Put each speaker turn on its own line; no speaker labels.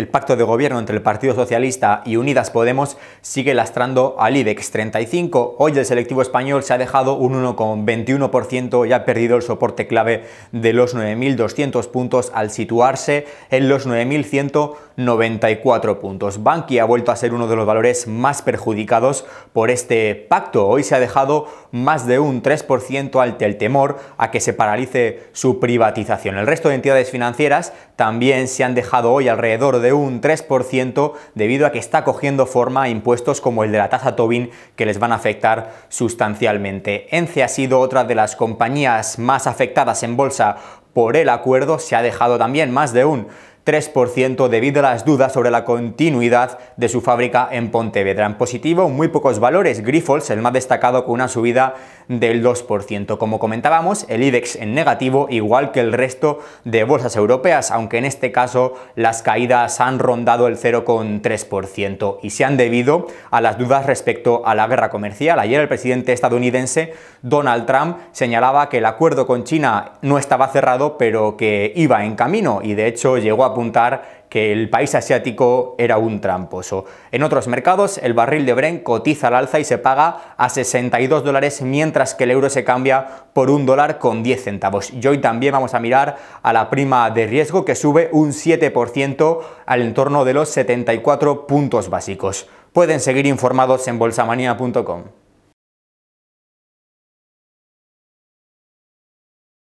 El pacto de gobierno entre el Partido Socialista y Unidas Podemos sigue lastrando al IBEX 35. Hoy el selectivo español se ha dejado un 1,21% y ha perdido el soporte clave de los 9.200 puntos al situarse en los 9.194 puntos. Banki ha vuelto a ser uno de los valores más perjudicados por este pacto. Hoy se ha dejado más de un 3% ante el temor a que se paralice su privatización. El resto de entidades financieras también se han dejado hoy alrededor de un 3% debido a que está cogiendo forma impuestos como el de la tasa Tobin que les van a afectar sustancialmente. ENCE ha sido otra de las compañías más afectadas en bolsa por el acuerdo, se ha dejado también más de un 3% debido a las dudas sobre la continuidad de su fábrica en Pontevedra. En positivo, muy pocos valores. Grifols, el más destacado, con una subida del 2%. Como comentábamos, el IBEX en negativo, igual que el resto de bolsas europeas, aunque en este caso las caídas han rondado el 0,3% y se han debido a las dudas respecto a la guerra comercial. Ayer el presidente estadounidense Donald Trump señalaba que el acuerdo con China no estaba cerrado, pero que iba en camino y de hecho llegó a apuntar que el país asiático era un tramposo. En otros mercados, el barril de Bren cotiza al alza y se paga a 62 dólares, mientras que el euro se cambia por un dólar con 10 centavos. Y hoy también vamos a mirar a la prima de riesgo, que sube un 7% al entorno de los 74 puntos básicos. Pueden seguir informados en bolsamanía.com.